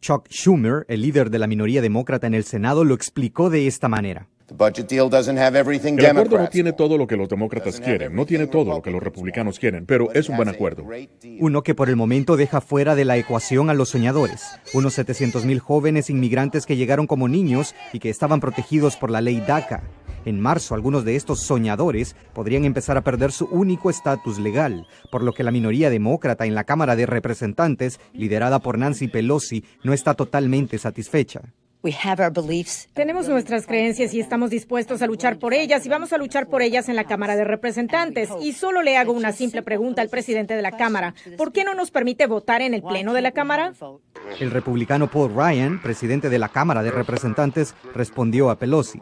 Chuck Schumer, el líder de la minoría demócrata en el Senado, lo explicó de esta manera. El acuerdo no tiene todo lo que los demócratas quieren, no tiene todo lo que los republicanos quieren, pero es un buen acuerdo. Uno que por el momento deja fuera de la ecuación a los soñadores, unos 700.000 jóvenes inmigrantes que llegaron como niños y que estaban protegidos por la ley DACA. En marzo, algunos de estos soñadores podrían empezar a perder su único estatus legal, por lo que la minoría demócrata en la Cámara de Representantes, liderada por Nancy Pelosi, no está totalmente satisfecha. Tenemos nuestras creencias y estamos dispuestos a luchar por ellas y vamos a luchar por ellas en la Cámara de Representantes. Y solo le hago una simple pregunta al presidente de la Cámara. ¿Por qué no nos permite votar en el Pleno de la Cámara? El republicano Paul Ryan, presidente de la Cámara de Representantes, respondió a Pelosi.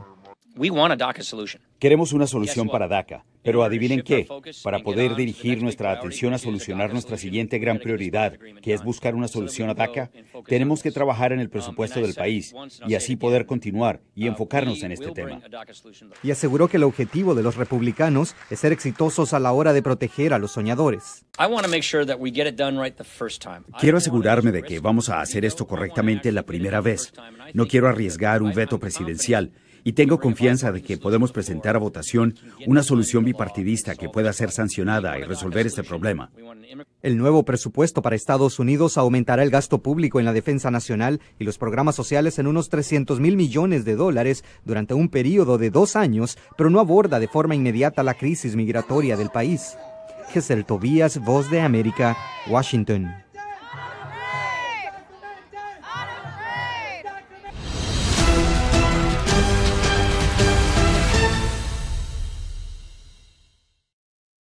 Queremos una solución para DACA, pero adivinen qué, para poder dirigir nuestra atención a solucionar nuestra siguiente gran prioridad, que es buscar una solución a DACA, tenemos que trabajar en el um, presupuesto del país y así poder continuar y um, enfocarnos en este tema. Y aseguró que el objetivo de los republicanos es ser exitosos a la hora de proteger a los soñadores. Quiero asegurarme de que vamos a hacer esto correctamente la primera vez. No quiero arriesgar un veto presidencial y tengo confianza de que podemos presentar a votación una solución bipartidista que pueda ser sancionada y resolver este problema. El nuevo presupuesto para Estados Unidos aumentará el gasto público en la defensa nacional y los programas sociales en unos 300 mil millones de dólares durante un periodo de dos años, pero no aborda de forma inmediata la crisis migratoria del país. El Tobías, Voz de América, Washington.